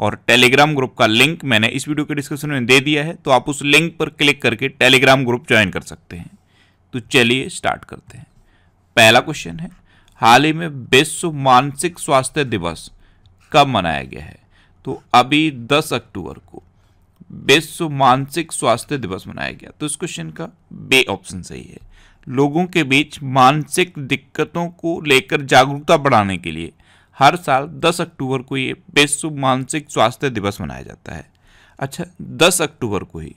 और Telegram group का link मैंने इस वीडियो के डिस्क्रिप्शन में दे दिया है तो आप उस लिंक पर क्लिक करके टेलीग्राम ग्रुप ज्वाइन कर सकते हैं तो चलिए स्टार्ट करते हैं पहला क्वेश्चन है हाल ही में विश्व मानसिक स्वास्थ्य दिवस कब मनाया गया है तो अभी 10 अक्टूबर को विश्व मानसिक स्वास्थ्य दिवस मनाया गया तो इस क्वेश्चन का बे ऑप्शन सही है लोगों के बीच मानसिक दिक्कतों को लेकर जागरूकता बढ़ाने के लिए हर साल 10 अक्टूबर को ये विश्व मानसिक स्वास्थ्य दिवस मनाया जाता है अच्छा 10 अक्टूबर को ही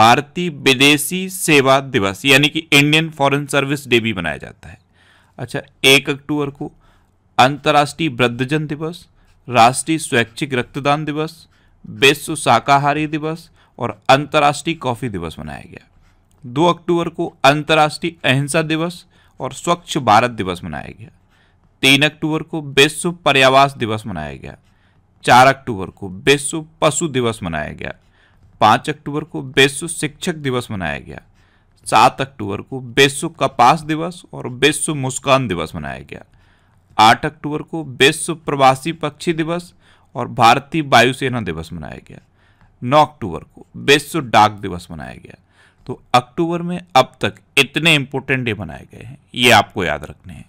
भारतीय विदेशी सेवा दिवस यानी कि इंडियन फॉरेन सर्विस डे भी मनाया जाता है अच्छा एक अक्टूबर को अंतर्राष्ट्रीय वृद्धजन दिवस राष्ट्रीय स्वैच्छिक रक्तदान दिवस विश्व शाकाहारी दिवस और अंतर्राष्ट्रीय कॉफ़ी दिवस मनाया गया दो अक्टूबर को अंतर्राष्ट्रीय अहिंसा दिवस और स्वच्छ भारत दिवस मनाया गया तीन अक्टूबर को विश्व पर्यावास दिवस मनाया गया चार अक्टूबर को विश्व पशु दिवस मनाया गया पाँच अक्टूबर को विश्व शिक्षक दिवस मनाया गया सात अक्टूबर को विश्व कपास दिवस और विश्व मुस्कान दिवस मनाया गया आठ अक्टूबर को विश्व प्रवासी पक्षी दिवस और भारतीय वायुसेना दिवस मनाया गया नौ अक्टूबर को विश्व डाक दिवस मनाया गया तो अक्टूबर में अब तक इतने इम्पोर्टेंट डे मनाए गए हैं ये आपको याद रखने हैं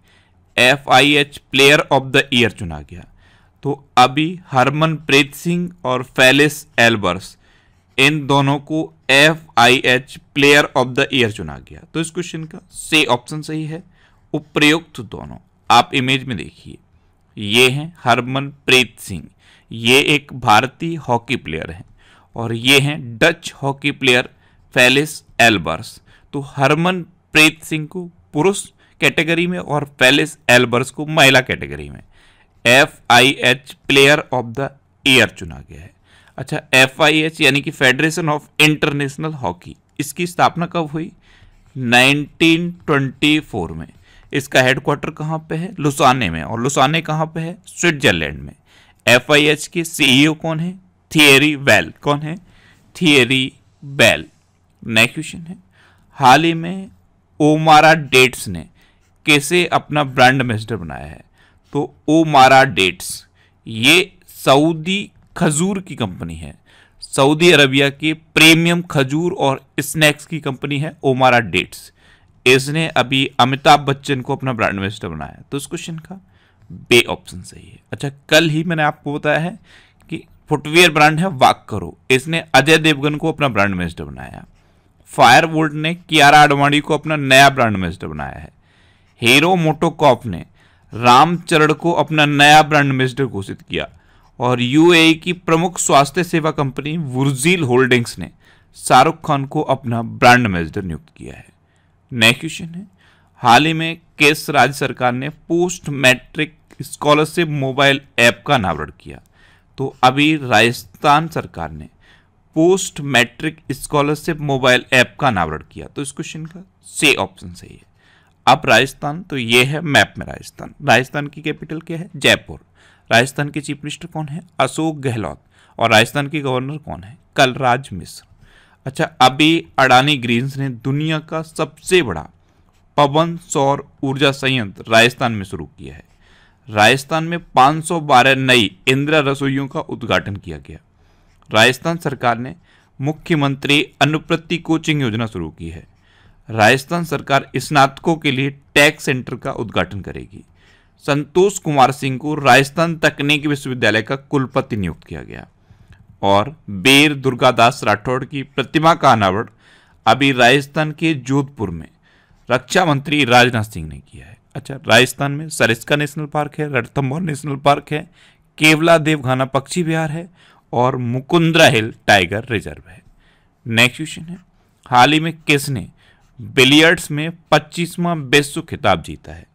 F I H player of the year चुना गया तो अभी हरमनप्रीत सिंह और फैलिस एल्बर्स इन दोनों को F I H player of the year चुना गया तो इस क्वेश्चन का से ऑप्शन सही है उपयुक्त दोनों आप इमेज में देखिए ये हैं हरमनप्रीत सिंह ये एक भारतीय हॉकी प्लेयर हैं और ये हैं Dutch hockey player Felice Albers तो हरमनप्रीत सिंह को पुरुष कैटेगरी में और फेलिस एल्बर्स को महिला कैटेगरी में F I H player of the year चुना गया है अच्छा एफ आई एच यानी कि फेडरेशन ऑफ इंटरनेशनल हॉकी इसकी स्थापना कब हुई 1924 में इसका हेडक्वार्टर कहाँ पे है लुसाने में और लुसाने कहाँ पे है स्विट्जरलैंड में एफ आई एच के सीईओ e कौन है थियरी वेल कौन है थियरी बेल नेक्स्ट क्वेश्चन है हाल ही में ओमारा डेट्स ने कैसे अपना ब्रांड एम्बेसडर बनाया है तो ओमारा डेट्स ये सऊदी खजूर की कंपनी है सऊदी अरबिया के प्रीमियम खजूर और स्नैक्स की कंपनी है ओमारा डेट्स इसने अभी अमिताभ बच्चन को अपना ब्रांड एम्बेसडर बनाया है तो इस क्वेश्चन का बे ऑप्शन सही है अच्छा कल ही मैंने आपको बताया है कि फुटवेयर ब्रांड है वाक करो इसने अजय देवगन को अपना ब्रांड एम्बेसडर बनाया फायर वोल्ट ने कियारा आडवाणी को अपना नया ब्रांड एम्बेसडर बनाया है हीरो मोटोकॉप ने रामचरण को अपना नया ब्रांड एम्बेसडर घोषित किया और यूएई की प्रमुख स्वास्थ्य सेवा कंपनी वुर्जील होल्डिंग्स ने शाहरुख खान को अपना ब्रांड एम्बेसडर नियुक्त किया है नया क्वेश्चन है हाल ही में केस राज्य सरकार ने post matric scholarship mobile app का अनावरण किया तो अभी राजस्थान सरकार ने post matric scholarship mobile app का अनावरण किया तो इस क्वेश्चन का से ऑप्शन सही है अब राजस्थान तो ये है मैप में राजस्थान राजस्थान की कैपिटल क्या है जयपुर राजस्थान के चीफ मिनिस्टर कौन है अशोक गहलोत और राजस्थान के गवर्नर कौन है कलराज मिश्र अच्छा अभी अडानी ग्रीन्स ने दुनिया का सबसे बड़ा पवन सौर ऊर्जा संयंत्र राजस्थान में शुरू किया है राजस्थान में 512 नई इंदिरा रसोइयों का उद्घाटन किया गया राजस्थान सरकार ने मुख्यमंत्री अनुप्रति कोचिंग योजना शुरू की है राजस्थान सरकार स्नातकों के लिए टैग सेंटर का उद्घाटन करेगी संतोष कुमार सिंह को राजस्थान तकनीकी विश्वविद्यालय का कुलपति नियुक्त किया गया और बेर दुर्गादास राठौड़ की प्रतिमा का अनावरण अभी राजस्थान के जोधपुर में रक्षा मंत्री राजनाथ सिंह ने किया है अच्छा राजस्थान में सरिस्का नेशनल पार्क है रणथम्बोर नेशनल पार्क है केवला देवघाना पक्षी विहार है और मुकुंद्रा हिल टाइगर रिजर्व है नेक्स्ट क्वेश्चन है हाल ही में किसने बिलियर्ड्स में पच्चीसवां विश्व खिताब जीता है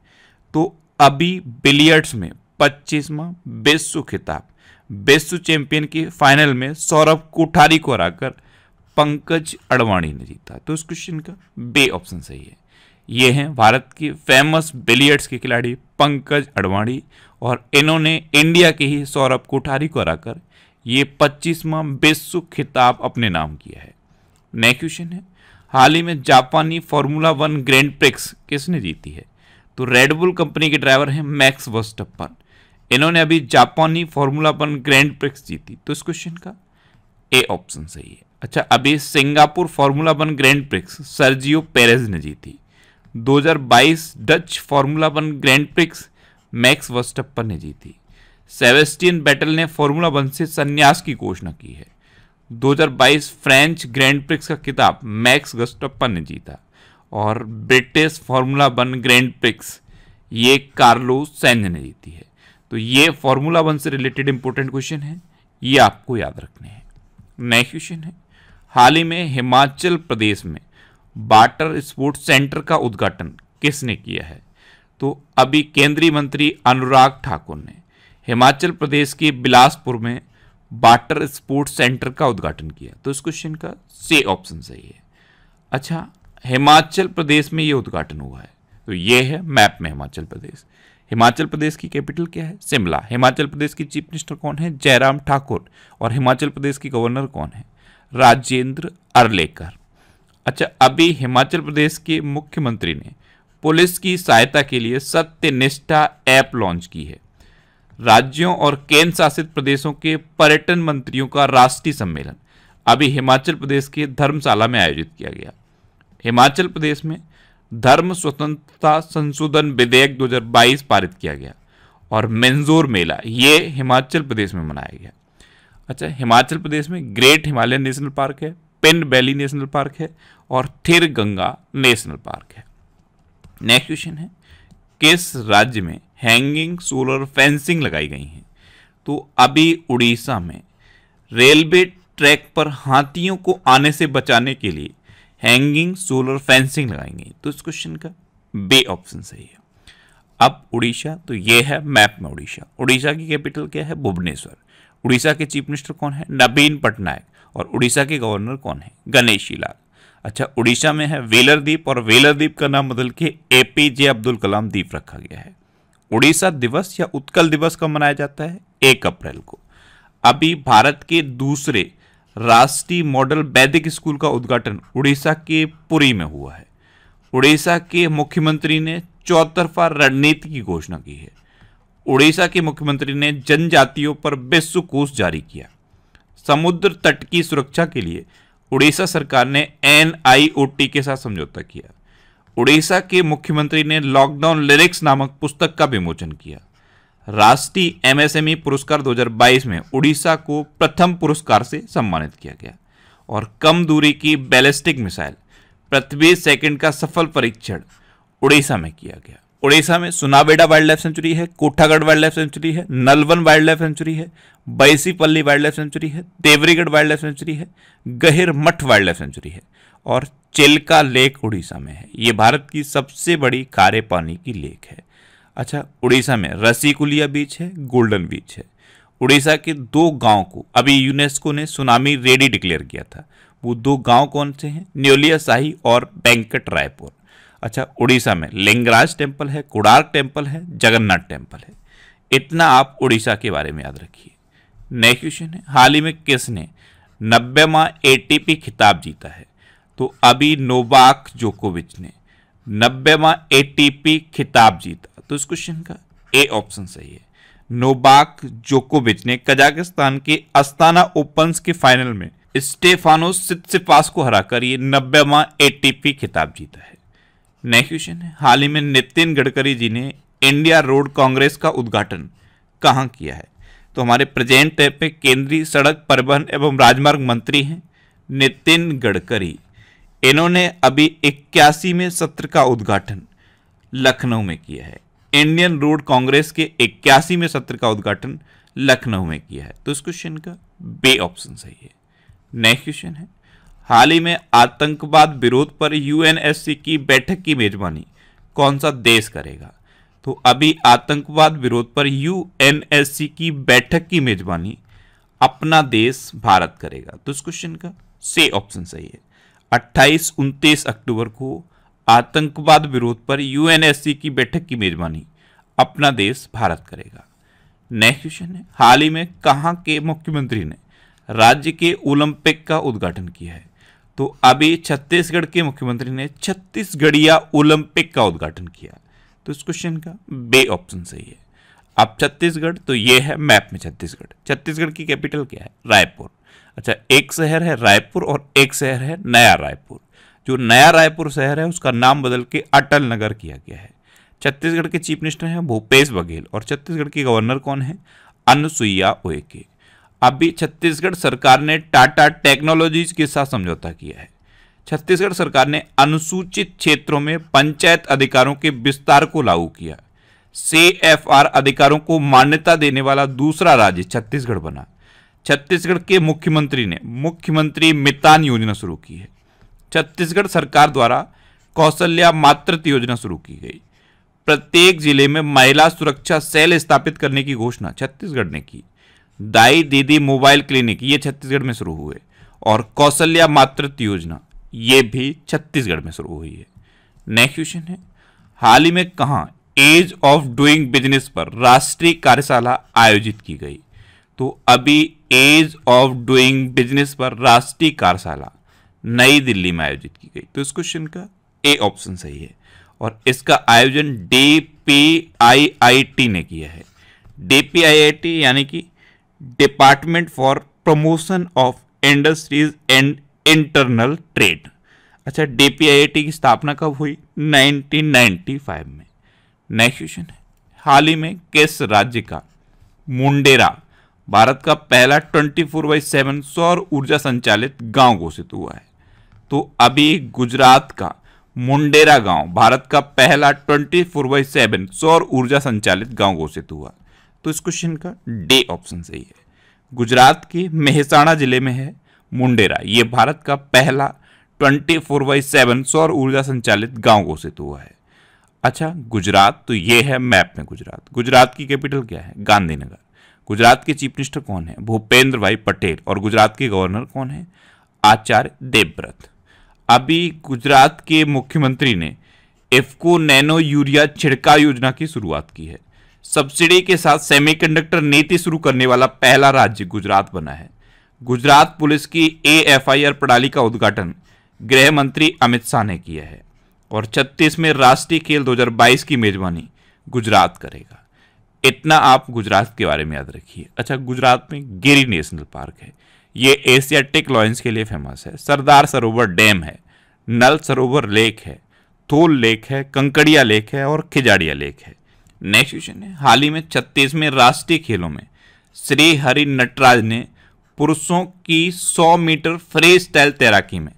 तो अभी बिलियर्ड्स में पच्चीसवां विश्व खिताब विश्व चैंपियन की फाइनल में सौरभ कोठारी को हराकर पंकज अडवाणी ने जीता तो इस क्वेश्चन का बे ऑप्शन सही है ये हैं भारत के फेमस बिलियर्ड्स के खिलाड़ी पंकज अडवाणी और इन्होंने इंडिया के ही सौरभ कोठारी को हराकर ये पच्चीसवां विश्व खिताब अपने नाम किया है नेक्स्ट क्वेश्चन है हाल ही में जापानी फार्मूला वन ग्रैंड प्रिक्स किसने जीती है तो रेडबुल कंपनी के ड्राइवर हैं मैक्स वर्स्टप्पन इन्होंने अभी जापानी फार्मूला वन ग्रैंड प्रिक्स जीती तो इस क्वेश्चन का ए ऑप्शन सही है अच्छा अभी Singapore formula one grand prix Sergio Perez ने जीती 2022 Dutch formula one grand prix Max Verstappen ने जीती सेवेस्टियन बैटल ने फार्मूला वन से संन्यास की घोषणा की है 2022 फ्रेंच ग्रैंड प्रिक्स का किताब मैक्स गस्टप्पा ने जीता और British formula one grand prix ये कार्लो सैन्य ने जीती है तो ये फार्मूला वन से रिलेटेड इंपॉर्टेंट क्वेश्चन है ये आपको याद रखने हैं नेक्स्ट क्वेश्चन है हाल ही में हिमाचल प्रदेश में वाटर स्पोर्ट्स सेंटर का उद्घाटन किसने किया है तो अभी केंद्रीय मंत्री अनुराग ठाकुर ने हिमाचल प्रदेश के बिलासपुर में बाटर स्पोर्ट्स सेंटर का उद्घाटन किया तो इस क्वेश्चन का से ऑप्शन सही है अच्छा हिमाचल प्रदेश में यह उद्घाटन हुआ है तो ये है मैप में हिमाचल प्रदेश हिमाचल प्रदेश की कैपिटल क्या है शिमला हिमाचल प्रदेश की चीफ मिनिस्टर कौन है जयराम ठाकुर और हिमाचल प्रदेश की गवर्नर कौन है राजेंद्र अरलेकर अच्छा अभी हिमाचल प्रदेश के मुख्यमंत्री ने पुलिस की सहायता के लिए सत्यनिष्ठा ऐप लॉन्च की है राज्यों और केंद्र शासित प्रदेशों के पर्यटन मंत्रियों का राष्ट्रीय सम्मेलन अभी हिमाचल प्रदेश के धर्मशाला में आयोजित किया गया हिमाचल प्रदेश में धर्म स्वतंत्रता संशोधन विधेयक 2022 पारित किया गया और मेंजोर मेला ये हिमाचल प्रदेश में मनाया गया अच्छा हिमाचल प्रदेश में ग्रेट हिमालयन नेशनल पार्क है पेन वैली नेशनल पार्क है और थिर गंगा नेशनल पार्क है नेक्स्ट क्वेश्चन है किस राज्य में हैंगिंग सोलर फेंसिंग लगाई गई हैं तो अभी उड़ीसा में रेलवे ट्रैक पर हाथियों को आने से बचाने के लिए हैंगिंग सोलर फेंसिंग लगाई गई तो इस क्वेश्चन का बे ऑप्शन सही है अब उड़ीसा तो ये है मैप में उड़ीसा उड़ीसा की कैपिटल क्या है भुवनेश्वर उड़ीसा के चीफ मिनिस्टर कौन है नवीन पटनायक और उड़ीसा के गवर्नर कौन है गणेशी लाल अच्छा उड़ीसा में है वेलर द्वीप और वेलर द्वीप का नाम बदल के ए पी जे अब्दुल कलाम द्वीप रखा गया है उड़ीसा दिवस या उत्कल दिवस कब मनाया जाता है एक अप्रैल को अभी भारत के दूसरे राष्ट्रीय मॉडल वैदिक स्कूल का उद्घाटन उड़ीसा के पुरी में हुआ है उड़ीसा के मुख्यमंत्री ने चौतरफा रणनीति की घोषणा की है उड़ीसा के मुख्यमंत्री ने जनजातियों पर विश्व कोष जारी किया समुद्र तट की सुरक्षा के लिए उड़ीसा सरकार ने एन के साथ समझौता किया उड़ीसा के मुख्यमंत्री ने लॉकडाउन लिरिक्स नामक पुस्तक का विमोचन किया राष्ट्रीय एमएसएमई पुरस्कार 2022 में उड़ीसा को प्रथम पुरस्कार से सम्मानित किया गया और कम दूरी की बैलिस्टिक मिसाइल पृथ्वी सेकंड का सफल परीक्षण उड़ीसा में किया गया उड़ीसा में सुनाबेड़ा वाइल्ड लाइफ सेंचुरी है कोठागढ़ वाइल्ड लाइफ सेंचुरी है नलवन वाइल्ड लाइफ सेंचुरी है बैसीपल्ली वाइल्ड लाइफ सेंचुरी है देवरीगढ़ वाइल्ड लाइफ सेंचुरी है गहिर मठ वाइल्ड लाइफ सेंचुरी है और चिल्का लेक उड़ीसा में है ये भारत की सबसे बड़ी कारे पानी की लेक है अच्छा उड़ीसा में रसीकुलिया बीच है गोल्डन बीच है उड़ीसा के दो गांव को अभी यूनेस्को ने सुनामी रेडी डिक्लेयर किया था वो दो गांव कौन से हैं न्योलिया शाही और बैंकट रायपुर अच्छा उड़ीसा में लिंगराज टेम्पल है कुड़ार टेम्पल है जगन्नाथ टेम्पल है इतना आप उड़ीसा के बारे में याद रखिए नेक्स्ट क्वेश्चन है हाल ही में किसने नब्बे माँ ए खिताब जीता है तो अभी नोवाक जोकोविच ने नब्बेवा एटीपी खिताब जीता तो इस क्वेश्चन का ए ऑप्शन सही है नोबाक जोकोविच ने कजाकिस्तान के अस्ताना ओपन के फाइनल में स्टेफानो सिपास को हराकर ये नब्बेवा एटीपी खिताब जीता है नेक्स्ट क्वेश्चन है हाल ही में नितिन गडकरी जी ने इंडिया रोड कांग्रेस का उद्घाटन कहाँ किया है तो हमारे प्रेजेंट टाइप पे केंद्रीय सड़क परिवहन एवं राजमार्ग मंत्री हैं नितिन गडकरी इन्होंने अभी इक्यासीवें सत्र का उद्घाटन लखनऊ में किया है इंडियन रोड कांग्रेस के इक्यासीवें सत्र का उद्घाटन लखनऊ में किया है तो इस क्वेश्चन का बे ऑप्शन सही है नेक्स्ट क्वेश्चन है हाल ही में आतंकवाद विरोध पर यूएनएससी की बैठक की मेजबानी कौन सा देश करेगा तो अभी आतंकवाद विरोध पर यूएनएससी की बैठक की मेजबानी अपना देश भारत करेगा तो इस क्वेश्चन का से ऑप्शन सही है 28 उनतीस अक्टूबर को आतंकवाद विरोध पर यूएनएससी की बैठक की मेजबानी अपना देश भारत करेगा नेक्स्ट क्वेश्चन है हाल ही में कहाँ के मुख्यमंत्री ने राज्य के ओलंपिक का उद्घाटन किया है तो अभी छत्तीसगढ़ के मुख्यमंत्री ने छत्तीसगढ़िया ओलंपिक का उद्घाटन किया तो इस क्वेश्चन का बे ऑप्शन सही है अब छत्तीसगढ़ तो ये है मैप में छत्तीसगढ़ छत्तीसगढ़ की कैपिटल क्या है रायपुर अच्छा एक शहर है रायपुर और एक शहर है नया रायपुर जो नया रायपुर शहर है उसका नाम बदल के अटल नगर किया गया है छत्तीसगढ़ के चीफ मिनिस्टर हैं भूपेश बघेल और छत्तीसगढ़ के गवर्नर कौन है अनुसुईया उइके अभी छत्तीसगढ़ सरकार ने टाटा टेक्नोलॉजीज के साथ समझौता किया है छत्तीसगढ़ सरकार ने अनुसूचित क्षेत्रों में पंचायत अधिकारों के विस्तार को लागू किया से एफ आर अधिकारों को मान्यता देने वाला दूसरा राज्य छत्तीसगढ़ बना छत्तीसगढ़ के मुख्यमंत्री ने मुख्यमंत्री मितान योजना शुरू की है छत्तीसगढ़ सरकार द्वारा कौशल्या मातृत्व योजना शुरू की गई प्रत्येक जिले में महिला सुरक्षा सेल स्थापित करने की घोषणा छत्तीसगढ़ ने की दाई दीदी मोबाइल क्लिनिक ये छत्तीसगढ़ में शुरू हुए और कौशल्या मातृत्व योजना ये भी छत्तीसगढ़ में शुरू हुई है नेक्स्ट क्वेश्चन है हाल ही में कहाँ एज ऑफ डूइंग बिजनेस पर राष्ट्रीय कार्यशाला आयोजित की गई तो अभी एज ऑफ डूइंग बिजनेस पर राष्ट्रीय कार्यशाला नई दिल्ली में आयोजित की गई तो इस क्वेश्चन का ए ऑप्शन सही है और इसका आयोजन D P I I T ने किया है D P I I T यानी कि department for promotion of industries and internal trade अच्छा D P I I T की स्थापना कब हुई 1995 में नेक्स्ट क्वेश्चन है हाल ही में किस राज्य का मुंडेरा भारत का पहला ट्वेंटी फोर बाई सेवन सौर ऊर्जा संचालित गांव घोषित हुआ है तो अभी गुजरात का मुंडेरा गांव भारत का पहला ट्वेंटी फोर बाई सेवन सौर ऊर्जा संचालित गांव घोषित हुआ तो इस क्वेश्चन का डे ऑप्शन सही है गुजरात के मेहसाणा जिले में है मुंडेरा ये भारत का पहला ट्वेंटी फोर बाई सेवन सौर ऊर्जा संचालित गांव घोषित हुआ है अच्छा गुजरात तो ये है मैप में गुजरात गुजरात की कैपिटल क्या है गांधीनगर गुजरात के चीफ मिनिस्टर कौन है भूपेंद्र भाई पटेल और गुजरात के गवर्नर कौन है आचार्य देवव्रत अभी गुजरात के मुख्यमंत्री ने एफको नैनो यूरिया छिड़का योजना की शुरुआत की है सब्सिडी के साथ सेमीकंडक्टर नीति शुरू करने वाला पहला राज्य गुजरात बना है गुजरात पुलिस की एएफआईआर प्रणाली का उद्घाटन गृह मंत्री अमित शाह ने किया है और छत्तीस में राष्ट्रीय खेल 2022 की मेजबानी गुजरात करेगा इतना आप गुजरात के बारे में याद रखिए अच्छा गुजरात में गिरी नेशनल पार्क है ये एशियाटिक लॉयंस के लिए फेमस है सरदार सरोवर डैम है नल सरोवर लेक है थोल लेक है कंकड़िया लेक है और खिजाड़िया लेक है नेक्स्ट क्वेश्चन है हाल ही में छत्तीसवें राष्ट्रीय खेलों में श्री हरि नटराज ने पुरुषों की 100 मीटर फ्री स्टाइल तैराकी में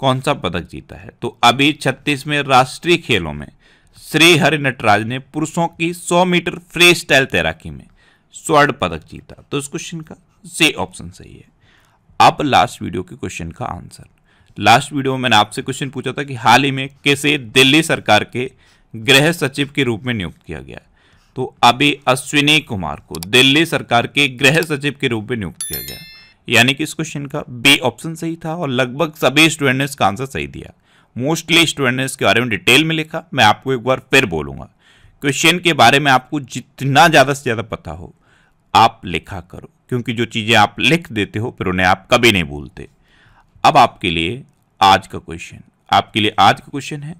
कौन सा पदक जीता है तो अभी छत्तीसवें राष्ट्रीय खेलों में श्री हरि नटराज ने पुरुषों की 100 मीटर फ्री स्टाइल तैराकी में स्वर्ण पदक जीता तो इस क्वेश्चन का से ऑप्शन सही है अब लास्ट वीडियो के क्वेश्चन का आंसर लास्ट वीडियो में मैंने आपसे क्वेश्चन पूछा था कि हाल ही में किसे दिल्ली सरकार के गृह सचिव के रूप में नियुक्त किया गया तो अभी अश्विनी कुमार को दिल्ली सरकार के गृह सचिव के रूप में नियुक्त किया गया यानी कि इस क्वेश्चन का बी ऑप्शन सही था और लगभग सभी स्टूडेंट ने इसका आंसर सही दिया मोस्टली स्टूडेंट ने इसके बारे में डिटेल में लिखा मैं आपको एक बार फिर बोलूँगा क्वेश्चन के बारे में आपको जितना ज़्यादा से ज़्यादा पता हो आप लिखा करो क्योंकि जो चीज़ें आप लिख देते हो फिर उन्हें आप कभी नहीं भूलते अब आपके लिए आज का क्वेश्चन आपके लिए आज का क्वेश्चन है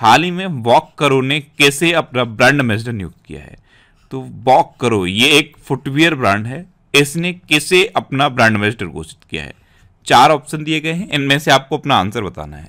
हाल ही में वॉक करो ने कैसे अपना ब्रांड एम्बेसडर नियुक्त किया है तो वॉक करो ये एक फुटवेयर ब्रांड है इसने कैसे अपना ब्रांड एम्बेसडर घोषित किया है चार ऑप्शन दिए गए हैं इनमें से आपको अपना आंसर बताना है